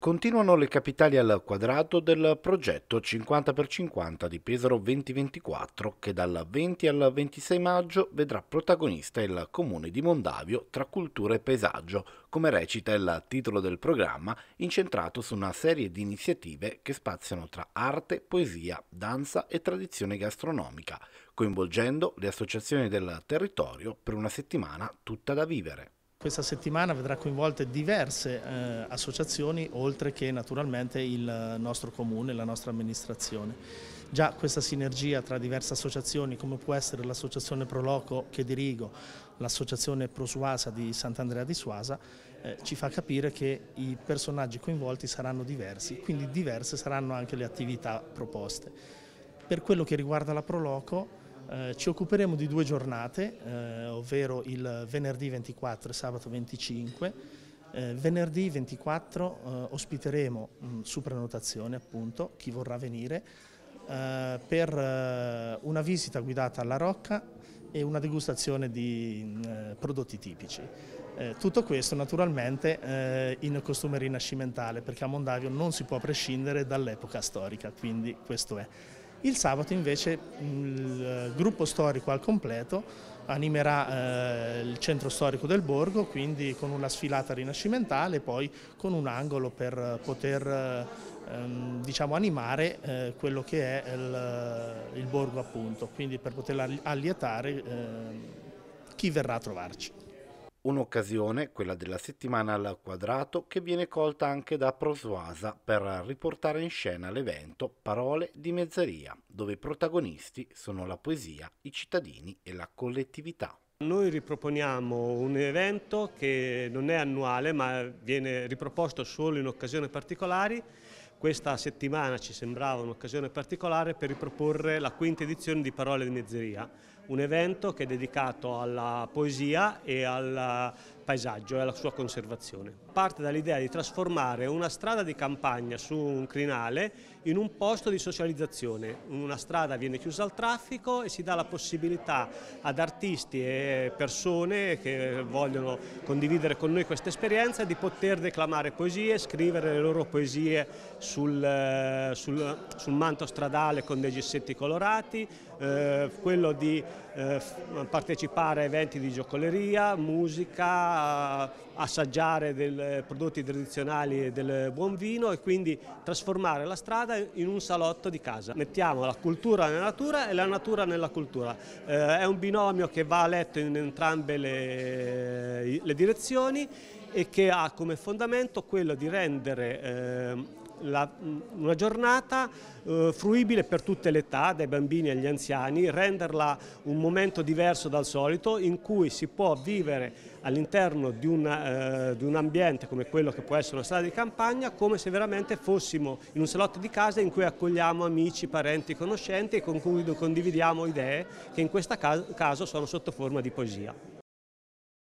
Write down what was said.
Continuano le capitali al quadrato del progetto 50x50 di Pesaro 2024 che dal 20 al 26 maggio vedrà protagonista il comune di Mondavio tra cultura e paesaggio, come recita il titolo del programma incentrato su una serie di iniziative che spaziano tra arte, poesia, danza e tradizione gastronomica, coinvolgendo le associazioni del territorio per una settimana tutta da vivere. Questa settimana vedrà coinvolte diverse eh, associazioni oltre che naturalmente il nostro comune, la nostra amministrazione. Già questa sinergia tra diverse associazioni come può essere l'associazione Proloco che dirigo, l'associazione Prosuasa di Sant'Andrea di Suasa eh, ci fa capire che i personaggi coinvolti saranno diversi, quindi diverse saranno anche le attività proposte. Per quello che riguarda la Proloco eh, ci occuperemo di due giornate, eh, ovvero il venerdì 24 e sabato 25. Eh, venerdì 24 eh, ospiteremo mh, mm, su prenotazione appunto chi vorrà venire eh, per una visita guidata alla Rocca e una degustazione di mm, prodotti tipici. tutto questo naturalmente in costume rinascimentale perché a Mondavio non si può prescindere dall'epoca storica, quindi questo è. Il sabato invece il gruppo storico al completo animerà eh, il centro storico del borgo, quindi con una sfilata rinascimentale e poi con un angolo per poter ehm, diciamo, animare eh, quello che è il, il, borgo appunto, quindi per poter allietare eh, chi verrà a trovarci. Un'occasione, quella della settimana al quadrato, che viene colta anche da Prosuasa per riportare in scena l'evento Parole di Mezzeria, dove i protagonisti sono la poesia, i cittadini e la collettività. Noi riproponiamo un evento che non è annuale ma viene riproposto solo in occasioni particolari. Questa settimana ci sembrava un'occasione particolare per riproporre la quinta edizione di Parole di Mezzeria, un evento che è dedicato alla poesia e al paesaggio e alla sua conservazione. Parte dall'idea di trasformare una strada di campagna su un crinale in un posto di socializzazione. Una strada viene chiusa al traffico e si dà la possibilità ad artisti e persone che vogliono condividere con noi questa esperienza di poter declamare poesie, scrivere le loro poesie sul, eh, sul, sul manto stradale con dei gessetti colorati, eh, quello di eh, partecipare a eventi di giocoleria, musica, eh, assaggiare dei eh, prodotti tradizionali e del buon vino e quindi trasformare la strada in un salotto di casa. Mettiamo la cultura nella natura e la natura nella cultura. è un binomio che va letto in entrambe le, le direzioni e che ha come fondamento quello di rendere eh, la, mm, una giornata eh, fruibile per tutte le età, dai bambini agli anziani, renderla un momento diverso dal solito in cui si può vivere all'interno di, eh, di, un ambiente come quello che può essere una sala di campagna come se veramente fossimo in un salotto di casa in cui accogliamo amici, parenti, conoscenti e con cui condividiamo idee che in questo caso sono sotto forma di poesia.